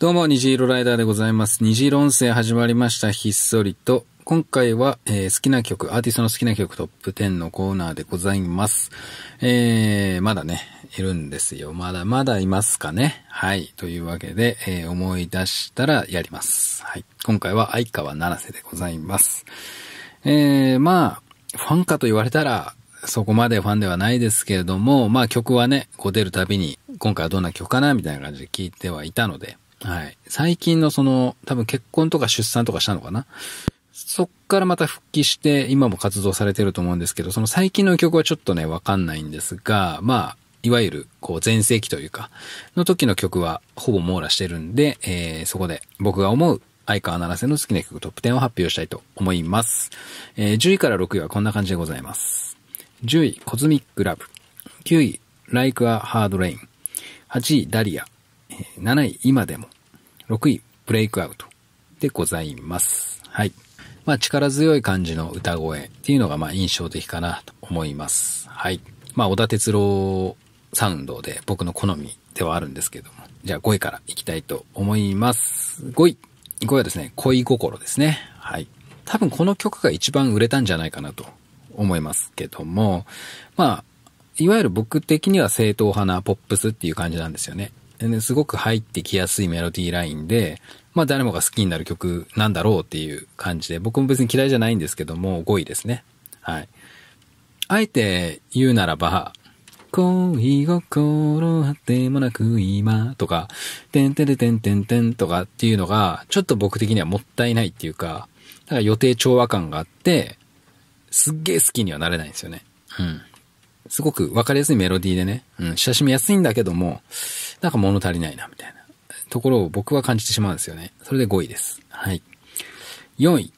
どうも、虹色ライダーでございます。虹色音声始まりました。ひっそりと。今回は、えー、好きな曲、アーティストの好きな曲トップ10のコーナーでございます。えー、まだね、いるんですよ。まだまだいますかね。はい。というわけで、えー、思い出したらやります。はい。今回は相川七瀬でございます。えー、まあ、ファンかと言われたら、そこまでファンではないですけれども、まあ曲はね、こう出るたびに、今回はどんな曲かなみたいな感じで聞いてはいたので、はい。最近のその、多分結婚とか出産とかしたのかなそっからまた復帰して、今も活動されてると思うんですけど、その最近の曲はちょっとね、わかんないんですが、まあ、いわゆる、こう、前世紀というか、の時の曲はほぼ網羅してるんで、えー、そこで僕が思う相川七瀬の好きな曲トップ10を発表したいと思います。えー、10位から6位はこんな感じでございます。10位、コズミックラブ。9位、ライクアハードレイン8位、ダリア。7位今でも、6位ブレイクアウトでございます。はい。まあ力強い感じの歌声っていうのがまあ印象的かなと思います。はい。まあ小田哲郎サウンドで僕の好みではあるんですけども。じゃあ5位からいきたいと思います。5位。5位はですね、恋心ですね。はい。多分この曲が一番売れたんじゃないかなと思いますけども、まあ、いわゆる僕的には正統派なポップスっていう感じなんですよね。すごく入ってきやすいメロディーラインで、まあ誰もが好きになる曲なんだろうっていう感じで、僕も別に嫌いじゃないんですけども、5位ですね。はい。あえて言うならば、恋心あってもなく今とか、てんてれてんてんてんとかっていうのが、ちょっと僕的にはもったいないっていうか、だから予定調和感があって、すっげえ好きにはなれないんですよね。うん。すごく分かりやすいメロディーでね、うん、親しみやすいんだけども、なんか物足りないな、みたいなところを僕は感じてしまうんですよね。それで5位です。はい。4位。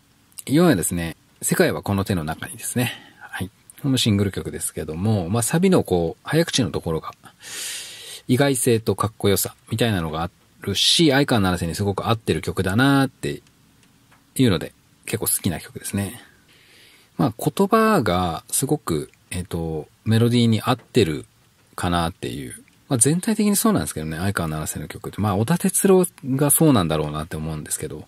4位はですね、世界はこの手の中にですね。はい。このシングル曲ですけども、まあ、サビのこう、早口のところが、意外性とかっこよさ、みたいなのがあるし、相川ら瀬にすごく合ってる曲だなっていうので、結構好きな曲ですね。まあ、言葉がすごくえっ、ー、と、メロディーに合ってるかなっていう。まあ、全体的にそうなんですけどね、相川七瀬の曲って。まあ、小田哲郎がそうなんだろうなって思うんですけど、や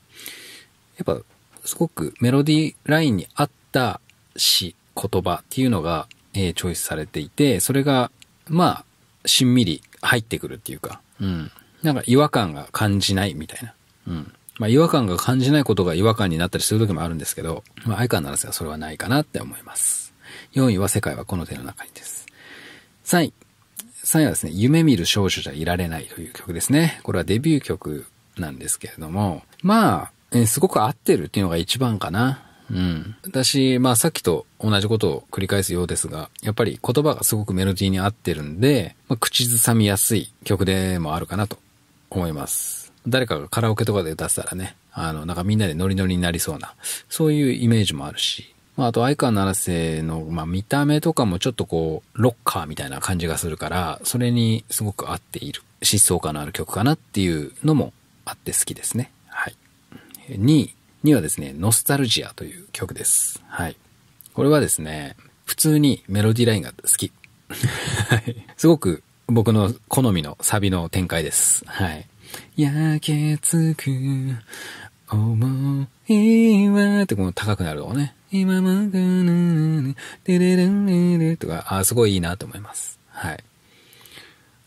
っぱ、すごくメロディーラインに合った詩、言葉っていうのが、えー、チョイスされていて、それが、まあ、しんみり入ってくるっていうか、うん。なんか違和感が感じないみたいな。うん。まあ、違和感が感じないことが違和感になったりする時もあるんですけど、まあ、相川七瀬はそれはないかなって思います。4位は世界はこの手の中にです。3位。3位はですね、夢見る少女じゃいられないという曲ですね。これはデビュー曲なんですけれども、まあ、えすごく合ってるっていうのが一番かな。うん。私、まあさっきと同じことを繰り返すようですが、やっぱり言葉がすごくメロディーに合ってるんで、まあ、口ずさみやすい曲でもあるかなと思います。誰かがカラオケとかで歌ったらね、あの、なんかみんなでノリノリになりそうな、そういうイメージもあるし、まあ、あと、相川七瀬の、まあ、見た目とかもちょっとこう、ロッカーみたいな感じがするから、それにすごく合っている、疾走感のある曲かなっていうのもあって好きですね。はい。2位にはですね、ノスタルジアという曲です。はい。これはですね、普通にメロディーラインが好き。はい。すごく僕の好みのサビの展開です。はい。焼けつく思いはってこの高くなるのね。今もぐぬぬ、でれるるるとか、あすごいいいなと思います。はい。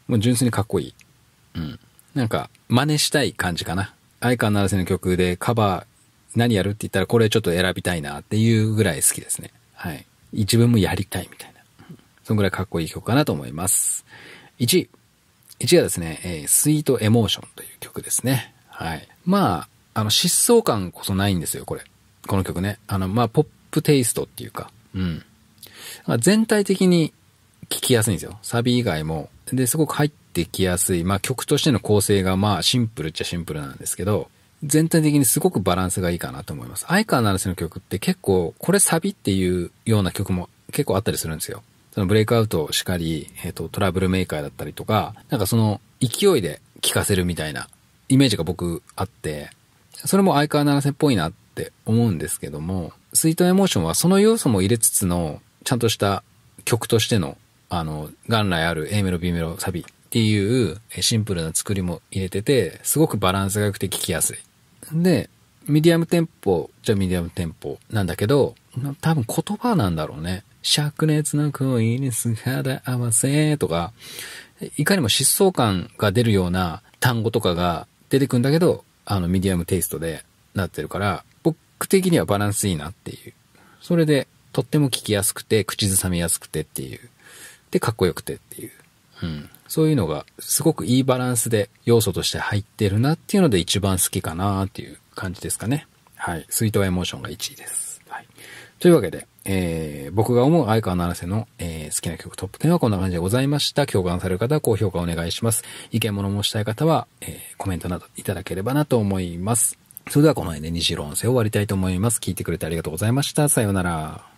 もう純粋にかっこいい。うん。なんか、真似したい感じかな。相川七瀬の曲でカバー、何やるって言ったらこれちょっと選びたいなっていうぐらい好きですね。はい。自分もやりたいみたいな。そんぐらいかっこいい曲かなと思います。1位。1位はですね、えー、スイートエモーションという曲ですね。はい。まあ、あの、疾走感こそないんですよ、これ。この曲ね。あの、まあ、ポップテイストっていうか、うん。全体的に聴きやすいんですよ。サビ以外も。で、すごく入ってきやすい。まあ、曲としての構成が、まあ、シンプルっちゃシンプルなんですけど、全体的にすごくバランスがいいかなと思います。相川七瀬の曲って結構、これサビっていうような曲も結構あったりするんですよ。そのブレイクアウトしかり、えっ、ー、と、トラブルメーカーだったりとか、なんかその勢いで聴かせるみたいなイメージが僕あって、それも相川七瀬っぽいなって思うんですけども、スイートエモーションはその要素も入れつつの、ちゃんとした曲としての、あの、元来ある A メロ、B メロ、サビっていうシンプルな作りも入れてて、すごくバランスが良くて聴きやすい。で、ミディアムテンポじゃミディアムテンポなんだけど、多分言葉なんだろうね。灼熱の恋に肌合わせとか、いかにも疾走感が出るような単語とかが出てくんだけど、あの、ミディアムテイストでなってるから、僕的にはバランスいいなっていう。それで、とっても聞きやすくて、口ずさみやすくてっていう。で、かっこよくてっていう。うん。そういうのが、すごくいいバランスで要素として入ってるなっていうので一番好きかなっていう感じですかね。はい。スイートエモーションが1位です。はい。というわけで、えー、僕が思う相川七瀬の、えー、好きな曲トップ10はこんな感じでございました。共感される方は高評価お願いします。意見物申したい方は、えー、コメントなどいただければなと思います。それではこの辺で虹色音声を終わりたいと思います。聞いてくれてありがとうございました。さようなら。